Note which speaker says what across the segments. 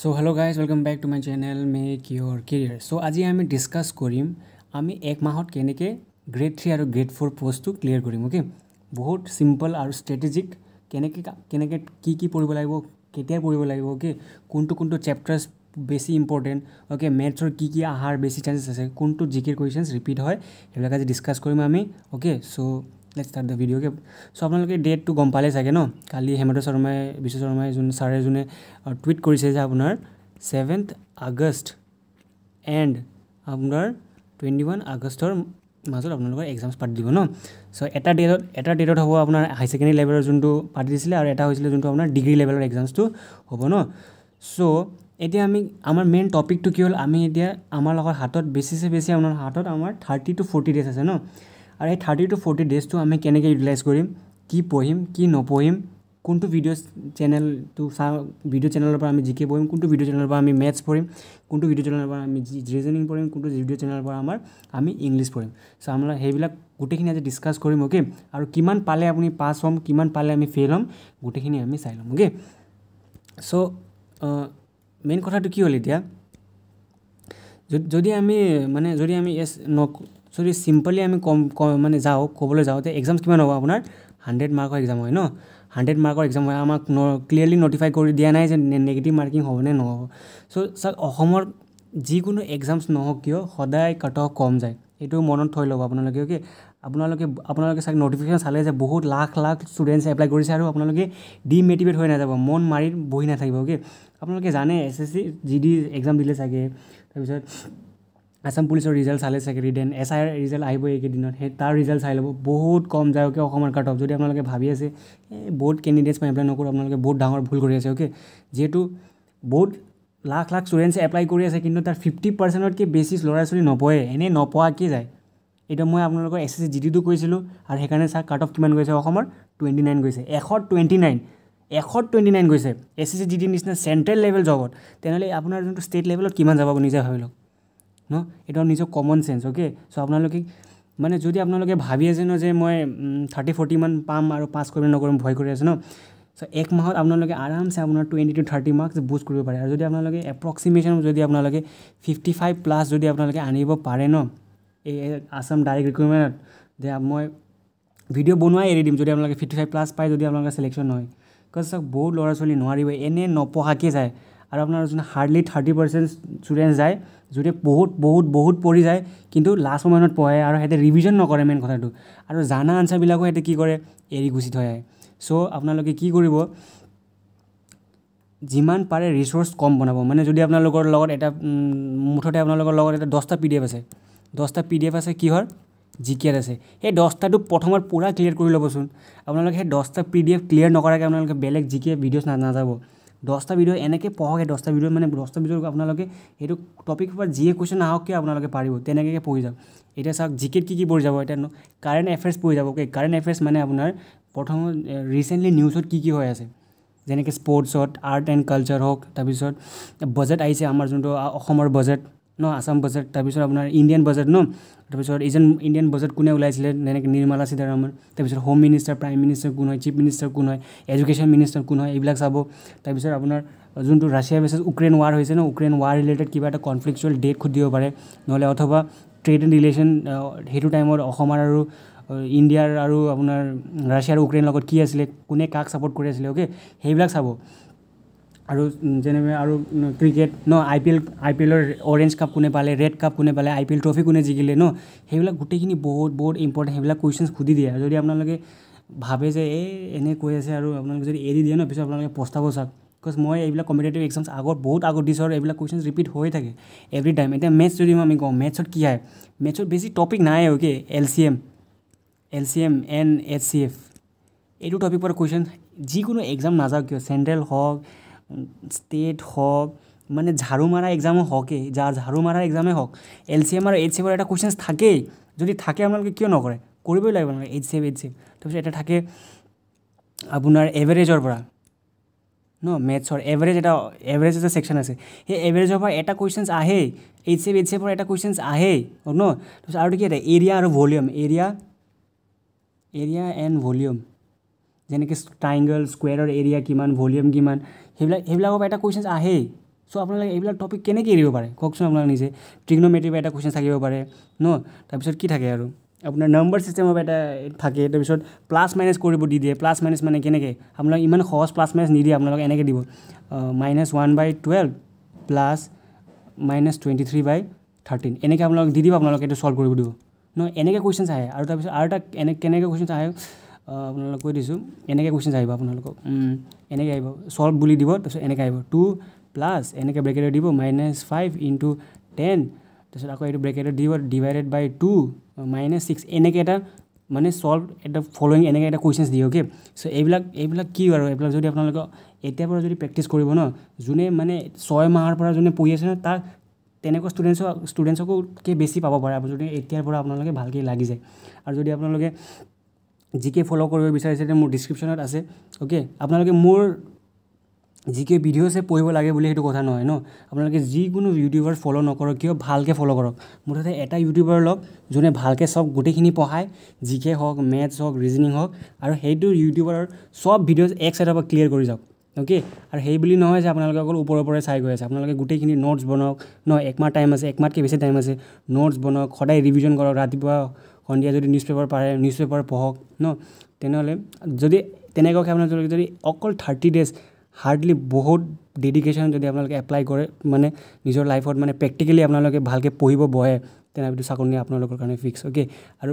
Speaker 1: so' hello' guys welcome back to my channel মে কিয়ৰ career so' আজি আমি ডিছকাছ কৰিম আমি এক মাহত কেনেকৈ গ্ৰেড থ্ৰী আৰু গ্ৰেড ফ'ৰ প'ষ্টটো ক্লিয়াৰ কৰিম অ'কে বহুত চিম্পল আৰু ষ্ট্ৰেটেজিক কেনেকৈ কেনেকৈ কি কি পঢ়িব লাগিব কেতিয়া পঢ়িব লাগিব অ'কে কোনটো কোনটো চেপ্টাৰ্ছ বেছি ইম্পৰ্টেণ্ট অ'কে মেথছৰ কি কি অহাৰ বেছি চান্সেছ আছে কোনটো জি কুৱেশ্যনছ ৰিপিট হয় সেইবিলাক আজি ডিছকাছ কৰিম আমি okay so' let start the ভিডিঅ'কে চ' আপোনালোকে ডেটটো গম পালে চাগে ন কালি হেমন্ত শৰ্মাই বিশ্ব শৰ্মাই যোন ছাৰে যোনে টুইট কৰিছে যে আপোনাৰ ছেভেন্থ আগষ্ট এণ্ড আপোনাৰ টুৱেণ্টি ওৱান আগষ্টৰ মাজত আপোনালোকৰ এক্সামছ পাতি দিব ন চ' এটা ডেটত এটা ডেটত হ'ব আপোনাৰ হাই ছেকেণ্ডেৰী লেভেলৰ যোনটো পাতি দিছিলে আৰু এটা হৈছিলে যোনটো আপোনাৰ ডিগ্ৰী লেভেলৰ এক্সামছটো হ'ব ন চ' এতিয়া আমি আমাৰ মেইন টপিকটো কি হ'ল আমি এতিয়া আমাৰ লগত হাতত বেছিছে বেছি আপোনাৰ হাতত আমাৰ থাৰ্টি টু ফৰ্টি ডেজ আছে ন আৰু এই থাৰ্টি টু ফৰ্টি ডেজটো আমি কেনেকৈ ইউটিলাইজ কৰিম কি পঢ়িম কি নপঢ়িম কোনটো ভিডিঅ' চেনেলটো চাওঁ ভিডিঅ' চেনেলৰ পৰা আমি জি কে পঢ়িম কোনটো ভিডিঅ' চেনেলৰ পৰা আমি মেথছ পঢ়িম কোনটো ভিডিঅ' চেনেলৰ পৰা আমি জি ৰিজনিং পঢ়িম কোনটো ভিডিঅ' চেনেলৰ পৰা আমাৰ আমি ইংলিছ পঢ়িম চ' আমাৰ সেইবিলাক গোটেইখিনি আজি ডিছকাছ কৰিম অ'কে আৰু কিমান পালে আপুনি পাছ হ'ম কিমান পালে আমি ফেইল হ'ম গোটেইখিনি আমি চাই ল'ম অ'কে চ' মেইন কথাটো কি হ'ল এতিয়া যদি আমি মানে যদি আমি এছ ন চ' যদি চিম্পলি আমি কম কম মানে যাওঁ ক'বলৈ যাওঁ যে এক্সামছ কিমান হ'ব আপোনাৰ হাণ্ড্ৰেড মাৰ্কৰ এক্সাম হয় ন হাণ্ড্ৰেড মাৰ্কৰ এক্সাম হয় আমাক ন ক্লিয়াৰলি ন'টিফাই কৰি দিয়া নাই যে নেগেটিভ মাৰ্কিং হ'বনে নহ'ব চ' ছাৰ অসমৰ যিকোনো এক্সামছ নহওক কিয় সদায় কাট অফ কম যায় এইটো মনত থৈ ল'ব আপোনালোকে অ'কে আপোনালোকে আপোনালোকে চাগে ন'টিফিকেশ্যন চালে যে বহুত লাখ লাখ ষ্টুডেণ্টছে এপ্লাই কৰিছে আৰু আপোনালোকে ডিমটিভেট হৈ নাযাব মন মাৰি বহি নাথাকিব অ'কে আপোনালোকে জানে S S C G D exam দিলে চাগে তাৰপিছত আছাম পুলিচৰ ৰিজাল্ট চালে চাগৈ ৰিডেন এছ আই আৰ ৰিজাল্ট আহিব এইকেইদিনত সেই তাৰ ৰিজাল্ট চাই ল'ব বহুত কম যায় অ'কে অসমৰ কাট অফ যদি আপোনালোকে ভাবি আছে এই বহুত কেণ্ডিডেটছ মই এপ্লাই নকৰোঁ আপোনালোকে বহুত ডাঙৰ ভুল কৰি আছে অ'কে যিহেতু বহুত লাখ লাখ ষ্টুডেণ্টছে এপ্লাই কৰি আছে কিন্তু তাৰ ফিফটি পাৰ্চেণ্টতকৈ বেছি ল'ৰা ছোৱালী নপৰে এনেই নপৱাকৈ যায় এতিয়া মই আপোনালোকৰ এছ এছ চি জি ডিটো কৰিছিলোঁ আৰু সেইকাৰণে ছাৰ কাৰ্ট অফ কিমান গৈছে অসমৰ টুৱেণ্টি নাইন গৈছে এশ টুৱেণ্টি নাইন এশ টুৱেণ্টি নাইন গৈছে এছ এছ চি জি ডিৰ নিচিনা চেণ্ট্ৰেল লেভেল জগত তেনেহ'লে আপোনাৰ যোনটো ষ্টেট লেভেলত কিমান যাব নিজে ভাবি লওক ন এইটো নিজৰ কমন চেঞ্চ অ'কে চ' আপোনালোকে মানে যদি আপোনালোকে ভাবি আছে ন যে মই থাৰ্টি ফৰ্টিমান পাম আৰু পাছ কৰিম নকৰিম ভয় কৰি আছে ন চ' এক মাহত আপোনালোকে আৰামছে আপোনাৰ twenty two thirty marks boost কৰিব পাৰে আৰু যদি আপোনালোকে এপ্ৰক্সিমেশ্যন যদি আপোনালোকে ফিফটি ফাইভ প্লাছ যদি আপোনালোকে আনিব পাৰে ন এই আছাম ডাইৰেক্ট ৰিকুৱাৰমেণ্টত যে মই ভিডিঅ' বনোৱাই এৰি দিম যদি আপোনালোকে ফিফটি ফাইভ প্লাছ পায় যদি আপোনালোকে চিলেকশ্যন হয় কাৰণ চাওক বহুত ল'ৰা ছোৱালী নোৱাৰিব এনে নপঢ়াকৈ যায় আৰু আপোনাৰ যোন হাৰ্ডলি থাৰ্টি পাৰ্চেণ্ট ষ্টুডেণ্ট যায় যদি বহুত বহুত বহুত পঢ়ি যায় কিন্তু লাষ্ট মমেণ্টত পঢ়ে আৰু সিহঁতে ৰিভিজন নকৰে মেইন কথাটো আৰু জানা আনচাৰবিলাকো সিহঁতে কি কৰে এৰি গুচি থৈ আহে চ' আপোনালোকে কি কৰিব যিমান পাৰে ৰিচোৰ্চ কম বনাব মানে যদি আপোনালোকৰ লগত এটা মুঠতে আপোনালোকৰ লগত এটা দহটা পি ডি এফ আছে দহটা পি ডি এফ আছে কিহৰ জি কে আছে সেই দহটাটো প্ৰথমত পূৰা ক্লিয়াৰ কৰি ল'বচোন আপোনালোকে সেই দহটা পি ডি এফ ক্লিয়াৰ নকৰাকৈ আপোনালোকে বেলেগ জি কে ভিডিঅ'ছ নাযাব দহটা ভিডিঅ' এনেকৈ পঢ়কে দহটা ভিডিঅ' মানে দহটা ভিডিঅ' আপোনালোকে সেইটো টপিক পৰা যিয়ে কুৱেশ্যন নাহক কিয় আপোনালোকে পাৰিব তেনেকৈ পঢ়ি যাওক এতিয়া চাওক জিকেট কি কি পঢ়ি যাব এতিয়া কাৰেণ্ট এফেয়াৰ্ছ পঢ়ি যাব অ'কে কাৰেণ্ট এফেয়াৰ্ছ মানে আপোনাৰ প্ৰথম ৰিচেণ্টলি নিউজত কি কি হৈ আছে যেনেকৈ স্পৰ্টছত আৰ্ট এণ্ড কালচাৰ হওক তাৰপিছত বজেট আহিছে আমাৰ যোনটো অসমৰ বজেট ন আছাম বাজেট তাৰপিছত আপোনাৰ ইণ্ডিয়ান বাজেট ন তাৰপিছত এজন ইণ্ডিয়ান বাজেট কোনে ওলাইছিলে যেনেকৈ নিৰ্মলা সীতাৰমন তাৰপিছত হোম মিনিষ্টাৰ প্ৰাইম মিনিষ্টাৰ কোন হয় চিফ মিনিষ্টাৰ কোন হয় এডুকেশ্যন মিনিষ্টাৰ কোন হয় এইবিলাক চাব তাৰপিছত আপোনাৰ যোনটো ৰাছিয়া বেচেছ উক্ৰেইন ৱাৰ হৈছে ন উক্ৰেইন ৱাৰ ৰিলেটেড কিবা এটা কনফ্লিকচুৱেল ডেট সুধিব পাৰে নহ'লে অথবা ট্ৰেড এণ্ড ৰিলেশ্যন সেইটো টাইমত অসমৰ আৰু ইণ্ডিয়াৰ আৰু আপোনাৰ ৰাছিয়া আৰু উক্ৰেইনৰ লগত কি আছিলে কোনে কাক ছাপৰ্ট কৰি আছিলে অ'কে সেইবিলাক চাব আৰু যেনে আৰু ক্ৰিকেট ন I P L I P এলৰ অৰেঞ্জ কাপ কোনে পালে ৰেড কাপ কোনে পালে আই পি এল ট্ৰফি কোনে জিকিলে ন সেইবিলাক গোটেইখিনি বহুত বহুত ইম্পৰ্টেণ্ট সেইবিলাক কুৱেশ্যনছ সুধি দিয়ে আৰু যদি আপোনালোকে ভাবে যে এই এনে কৈ আছে আৰু আপোনালোকে যদি এৰি দিয়ে ন পিছত আপোনালোকে পস্তাব চাওক বিকজ মই এইবিলাক কম্পিটেটিভ এক্সামছ আগত বহুত আগত দিছোঁ আৰু এইবিলাক কুৱেশ্যনছ ৰিপিট হৈ থাকে এভৰি টাইম এতিয়া মেথছ যদি আমি কওঁ মেটছত কি হয় মেটছত বেছি টপিক নাই okay L C M L C M N S C F এইটো টপিকৰ কুৱেশ্যন যিকোনো এক্সাম নাযাওক কিয় চেণ্ট্ৰেল হওক ষ্টেট হওক মানে ঝাড়ু মৰা এক্সামো হওকেই যাৰ ঝাড়ু মৰাৰ এক্সামেই হওক এল চি এম আৰু এইচ এফৰ এটা কুৱেশ্যনছ থাকেই যদি থাকে আপোনালোকে কিয় নকৰে কৰিবই লাগিব নালাগে এইচ এফ এইচ এফ তাৰপিছত এটা থাকে আপোনাৰ এভাৰেজৰ পৰা ন মেথছৰ এভাৰেজ এটা এভাৰেজ এটা ছেকশ্যন আছে সেই এভাৰেজৰ পৰা এটা কুৱেশ্যনছ আহেই এইচ এফ এইচ এফৰ এটা কুৱেশ্যনছ আহেই ন তাৰপিছত আৰু কি এটা এৰিয়া আৰু volume area area and volume যেনেকৈ ট্ৰাইংগল স্কুৱেৰৰ এৰিয়া কিমান ভলিউম কিমান সেইবিলাক সেইবিলাকৰ পৰা এটা কুৱেশ্যনছ আহেই চ' আপোনালোকে এইবিলাক টপিক কেনেকৈ এৰিব পাৰে কওকচোন আপোনালোকে নিজে ট্ৰিগনমেট্ৰিৰ পৰা এটা কুৱেশ্যন থাকিব পাৰে ন তাৰপিছত কি থাকে আৰু আপোনাৰ নম্বৰ ছিষ্টেমৰ পৰা এটা থাকে তাৰপিছত প্লাছ মাইনাছ কৰিব দি দিয়ে প্লাছ মাইনাছ মানে কেনেকৈ আপোনালোকে ইমান সহজ প্লাছ মাইনাছ নিদিয়ে আপোনালোকে এনেকৈ দিব minus one by twelve plus minus twenty three by thirteen এনেকৈ আপোনালোকে দি দিব আপোনালোকে এইটো ছল্ভ কৰিব দিব ন এনেকৈ কুৱেশ্যনছ আহে আৰু তাৰপিছত আৰু এটা এনে কেনেকৈ কুৱেশ্যনছ আহে আপোনালোকক কৈ দিছোঁ এনেকৈ কুৱেশ্যন আহিব আপোনালোকক এনেকৈ আহিব চল্ভ বুলি দিব তাৰপিছত এনেকৈ আহিব টু প্লাছ এনেকৈ ব্ৰেকেটত দিব মাইনাছ ফাইভ ইণ্টু টেন তাৰপিছত আকৌ এইটো ব্ৰেকেটত দিব divided by two minus six এনেকৈ এটা মানে চল্ভ এটা ফল'য়িং এনেকৈ এটা কুৱেশ্যনছ দিয়ে অ'কে চ' এইবিলাক এইবিলাক কি আৰু এইবিলাক যদি আপোনালোকে এতিয়াৰ পৰা যদি প্ৰেক্টিছ কৰিব ন যোনে মানে ছয় মাহৰ পৰা যোনে পঢ়ি আছে ন তাক তেনেকুৱা ষ্টুডেণ্টছক ষ্টুডেণ্টছকো বেছি পাব পাৰে যদি এতিয়াৰ পৰা আপোনালোকে ভালকৈ লাগি যায় আৰু যদি আপোনালোকে জিকে ফ'ল' কৰিব বিচাৰিছে মোৰ ডিছক্ৰিপশ্যনত আছে অ'কে আপোনালোকে মোৰ জিকে ভিডিঅ' আছে পঢ়িব লাগে বুলি সেইটো কথা নহয় ন আপোনালোকে যিকোনো ইউটিউবাৰ ফ'ল' নকৰক কিয় ভালকৈ ফ'ল' কৰক মুঠতে এটা ইউটিউবাৰ লওক যোনে ভালকৈ চব গোটেইখিনি পঢ়ায় জিকে হওক মেথছ হওক ৰিজনিং হওক আৰু সেইটো ইউটিউবাৰৰ চব ভিডিঅ' এক চাইডৰ পৰা ক্লিয়াৰ কৰি যাওক অ'কে আৰু সেই বুলি নহয় যে আপোনালোকে অকল ওপৰৰ পৰাই চাই গৈ আছে আপোনালোকে গোটেইখিনি নোটছ বনাওক ন একমাহ টাইম আছে একমাহতকৈ বেছি টাইম আছে নোটছ বনাওক সদায় ৰিভিজন কৰক ৰাতিপুৱা সন্ধিয়া যদি নিউজ পেপাৰ পাৰে নিউজ পেপাৰ পঢ়ক ন তেনেহ'লে যদি তেনেকুৱাকৈ আপোনালোকে যদি অকল থাৰ্টি ডেজ হাৰ্ডলি বহুত ডেডিকেশ্যন যদি আপোনালোকে এপ্লাই কৰে মানে নিজৰ লাইফত মানে প্ৰেক্টিকেলি আপোনালোকে ভালকৈ পঢ়িব বহে তেনেহ'লে চাকৰি আপোনালোকৰ কাৰণে ফিক্স অ'কে আৰু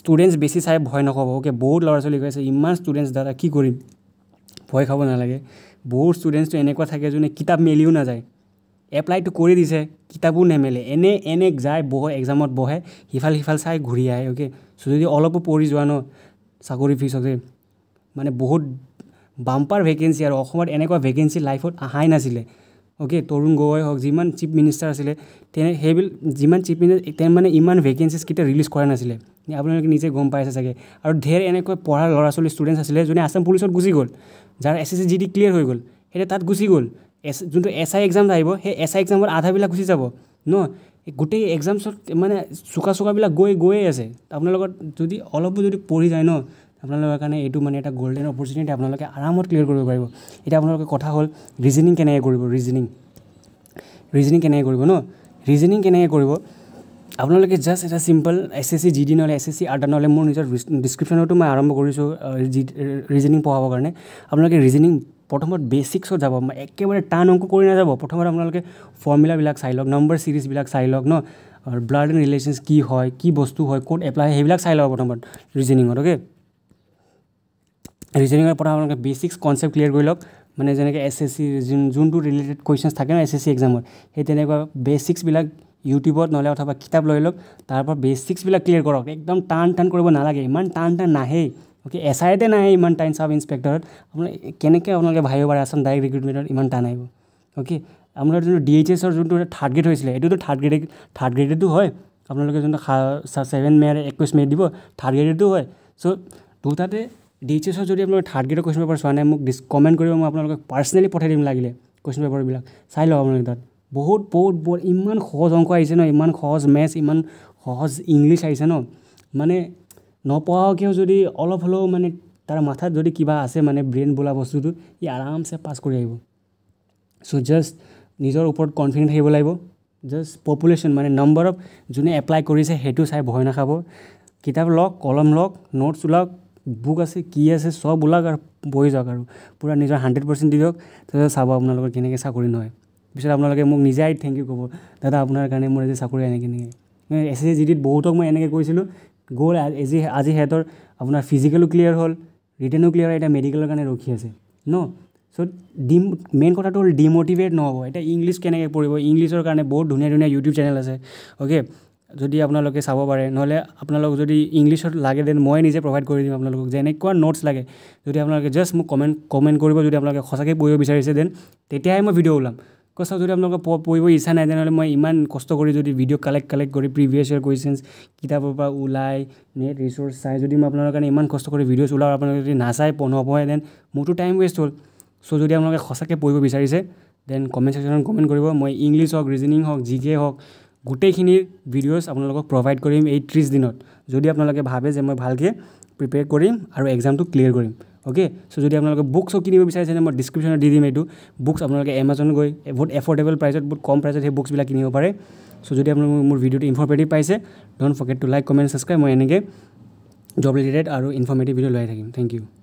Speaker 1: ষ্টুডেণ্টছ বেছি চাই ভয় নক'ব অ'কে বহুত ল'ৰা ছোৱালী গৈছে ইমান ষ্টুডেণ্টছ দাদা কি কৰিম ভয় খাব নালাগে বহুত ষ্টুডেণ্টছটো এনেকুৱা থাকে যোনে কিতাপ মেলিও নাযায় এপ্লাইটো কৰি দিছে কিতাপো নেমেলে এনে এনে যায় বহে এক্সামত বহে সিফাল সিফাল চাই ঘূৰি আহে অ'কে চ' যদি অলপো পঢ়ি যোৱা ন চাকৰি ফিজ মানে বহুত বাম্পাৰ ভেকেঞ্চি আৰু অসমত এনেকুৱা ভেকেঞ্চি লাইফত অহাই নাছিলে অ'কে তৰুণ গগৈ হওক যিমান চিফ মিনিষ্টাৰ আছিলে তেনে সেইবিলাক যিমান চিফ মিনিষ্টাৰ তেওঁ মানে ইমান ভেকেঞ্চিজ কেতিয়া ৰিলিজ কৰা নাছিলে আপোনালোকে নিজে গম পাইছে চাগে আৰু ধেৰ এনেকৈ পঢ়া ল'ৰা ছোৱালী ষ্টুডেণ্টছ আছিলে যোনে আছাম পুলিচত গুচি গ'ল যাৰ S S C G D clear হৈ গ'ল সেইটোৱে তাত গুচি গ'ল এছ যোনটো এছ আই এক্সাম আহিব সেই এছ আই এক্সামৰ আধাবিলাক গুচি যাব ন গোটেই এক্সামছত মানে চোকা চোকাবিলাক গৈ গৈয়ে আছে আপোনালোকৰ যদি অলপো যদি পঢ়ি যায় ন আপোনালোকৰ কাৰণে এইটো মানে এটা গ'ল্ডেন অপৰচুনিটি আপোনালোকে আৰামত ক্লিয়াৰ কৰিব পাৰিব এতিয়া আপোনালোকে কথা হ'ল ৰিজনিং কেনেকৈ কৰিব ৰিজনিং ৰিজনিং কেনেকৈ কৰিব ন ৰিজনিং কেনেকৈ কৰিব আপোনালোকে জাষ্ট এটা simple S S C G D নহ'লে এছ এছ চি আৰ্টাৰ নহ'লে মোৰ নিজৰ ডিছক্ৰিপশ্যনতো মই আৰম্ভ কৰিছোঁ ৰিজনিং পঢ়াবৰ কাৰণে আপোনালোকে ৰিজনিং প্ৰথমত বেচিক্সত যাব একেবাৰে টান অংক কৰি নাযাব প্ৰথমত আপোনালোকে ফৰ্মুলাবিলাক চাই লওক নম্বৰ ছিৰিজবিলাক চাই লওক ন আৰু ব্লাড এণ্ড ৰিলেশ্যনছ কি হয় কি বস্তু হয় ক'ত এপ্লাই হয় সেইবিলাক চাই লওক প্ৰথমত ৰিজনিঙত অ'কে ৰিজনিঙৰ পৰা আপোনালোকে বেচিক্স কনচেপ্ট ক্লিয়াৰ কৰি লওক মানে যেনেকৈ এছ এছ চি যোন যোনটো ৰিলেটেড কুৱেশ্যনছ থাকে ন এছ এছ চি এক্সামত সেই তেনেকুৱা বেচিক্সবিলাক ইউটিউবত নহ'লে অথবা কিতাপ লৈ লওক তাৰপৰা বেচিক্সবিলাক ক্লিয়াৰ কৰক একদম টান টান কৰিব নালাগে ইমান টান টান নাহেই অ'কে এছ আইতে নাই ইমান টাইম চাব ইনস্পেক্টৰত আপোনাৰ কেনেকৈ আপোনালোকে ভাবিব পাৰে আচাম ডাইৰেক্ট ৰিক্ৰুটমেণ্টত ইমান টান আহিব অ'কে আপোনাৰ যোনটো ডি এইচ এছৰ যোনটো থাৰ্ড গ্ৰেড হৈছিলে এইটোতো থাৰ্ড গ্ৰেড থাৰ্ড গ্ৰেডেতো হয় আপোনালোকে যোনটো সা ছেভেন মে'ৰ একৈছ মে'ত দিব থাৰ্ড গ্ৰেডেতো হয় চ' দুটাতে ডি এইচ এছৰ যদি আপোনালোকে থাৰ্ড গ্ৰেডৰ কুৱেশ্যন পেপাৰ চোৱা নাই মোক ডিছ কমেণ্ট কৰিব মই আপোনালোকক পাৰ্চনেলি পঠাই দিম লাগিলে কুৱেশ্যন পেপাৰবিলাক চাই লওক আপোনালোকে তাত বহুত বহুত বহুত ইমান সহজ অংক আহিছে ন ইমান সহজ মেথছ ইমান সহজ ইংলিছ আহিছে ন মানে নপঢ়াকৈও যদি অলপ হ'লেও মানে তাৰ মাথাত যদি কিবা আছে মানে ব্ৰেইন বোলা বস্তুটো ই আৰামছে পাছ কৰি আহিব চ' জাষ্ট নিজৰ ওপৰত কনফিডেণ্ট থাকিব লাগিব জাষ্ট পপুলেশ্যন মানে নম্বৰ অফ যোনে এপ্লাই কৰিছে সেইটো চাই ভয় নাখাব কিতাপ লওক কলম লওক নোটছ ওলাওক বুক আছে কি আছে চব ওলাওক আৰু বহি যাওক আৰু পূৰা নিজৰ হাণ্ড্ৰেড পাৰ্চেণ্ট দি দিয়ক তাৰপিছত চাব আপোনালোকৰ কেনেকৈ চাকৰি নহয় পিছত আপোনালোকে মোক নিজাই থেংক ইউ ক'ব দাদা আপোনাৰ কাৰণে মোৰ আজি চাকৰি এনেকৈ এনেকৈ এছ এছ জি ডিত বহুতক মই এনেকৈ কৈছিলোঁ গ'ল আজি আজি সিহঁতৰ আপোনাৰ ফিজিকেলো ক্লিয়াৰ হ'ল ৰিটাৰ্ণো ক্লিয়াৰ হ'ল এতিয়া মেডিকেলৰ কাৰণে ৰখি আছে ন চ' ডি মেইন কথাটো হ'ল ডিম'টিভেট নহ'ব এতিয়া ইংলিছ কেনেকৈ পঢ়িব ইংলিছৰ কাৰণে বহুত ধুনীয়া ধুনীয়া ইউটিউব চেনেল আছে অ'কে যদি আপোনালোকে চাব পাৰে নহ'লে আপোনালোক যদি ইংলিছত লাগে দেন মই নিজে প্ৰভাইড কৰি দিম আপোনালোকক যে এনেকুৱা নোটছ লাগে যদি আপোনালোকে জাষ্ট মোক কমেণ্ট কমেণ্ট কৰিব যদি আপোনালোকে সঁচাকৈ পঢ়িব বিচাৰিছে দেন তেতিয়াহে মই ভিডিঅ' ওলাম কৈছোঁ যদি আপোনালোকে প পঢ়িব ইচ্ছা নাই তেনেহ'লে মই ইমান কষ্ট কৰি যদি ভিডিঅ' কালেক্ট কালেক্ট কৰি প্ৰিভিয়াছ ইয়েৰ কুৱেশ্যনছ কিতাপৰ পৰা ওলাই নেট ৰিচৰ্চ চাই যদি মই আপোনালোকৰ কাৰণে ইমান কষ্ট কৰি ভিডিঅ'ছ ওলাওঁ আপোনালোকে যদি নাচায় নপঢ়ে দেন মোৰতো টাইম ৱেষ্ট হ'ল চ' যদি আপোনালোকে সঁচাকৈ পঢ়িব বিচাৰিছে দেন কমেণ্ট ছেকশ্যনত কমেণ্ট কৰিব মই ইংলিছ হওক ৰিজনিং হওক জি কে হওক গোটেইখিনিৰ ভিডিঅ'ছ আপোনালোকক প্ৰভাইড কৰিম এই ত্ৰিছ দিনত যদি আপোনালোকে ভাবে যে মই ভালকৈ প্ৰিপেয়াৰ কৰিম আৰু এক্সামটো ক্লিয়াৰ কৰিম অ'কে চ' যদি আপোনালোকে বুকছো কিনিব বিচাৰিছে মই ডিছক্ৰিপশ্যনত দি দিম এইটো বুকছ আপোনালোকে এমাজন গৈ বহুত এফৰ্ডেবল প্ৰাইচত বহুত কম প্ৰাইচত সেই বুকছবিলাক কিনিব পাৰে চ' যদি আপোনালোকে মোৰ ভিডিঅ'টো ইনফৰ্মেটিভ পাইছে don't forget to like comment subscribe মই এনেকৈ জব ৰিলেটেড আৰু ইনফৰ্মেটিভ ভিডিঅ' লৈ থাকিম থেংক ইউ